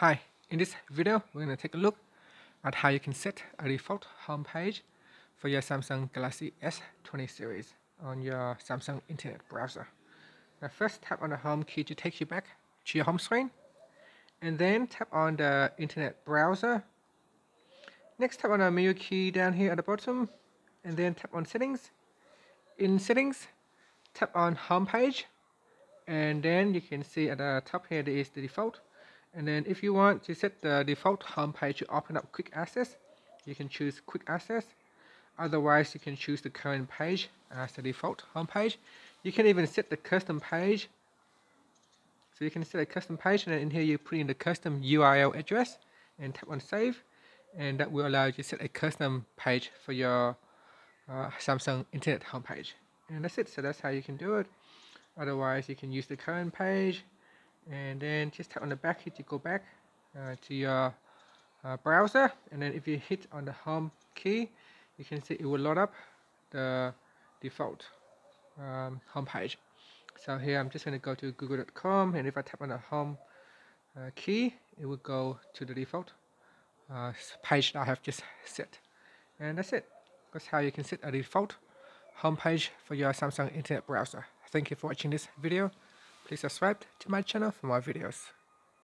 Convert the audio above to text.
Hi, in this video, we're going to take a look at how you can set a default home page for your Samsung Galaxy S20 series on your Samsung internet browser. Now first tap on the home key to take you back to your home screen and then tap on the internet browser. Next tap on the menu key down here at the bottom and then tap on settings. In settings, tap on home page and then you can see at the top here there is the default and then if you want to set the default home page to open up quick access, you can choose quick access. Otherwise, you can choose the current page as the default home page. You can even set the custom page. So you can set a custom page and then in here you put in the custom URL address and tap on save. And that will allow you to set a custom page for your uh, Samsung internet home page. And that's it. So that's how you can do it. Otherwise, you can use the current page and then just tap on the back here to go back uh, to your uh, browser and then if you hit on the home key you can see it will load up the default um, home page so here I'm just going to go to google.com and if I tap on the home uh, key it will go to the default uh, page that I have just set and that's it that's how you can set a default home page for your Samsung internet browser thank you for watching this video Please subscribe to my channel for more videos.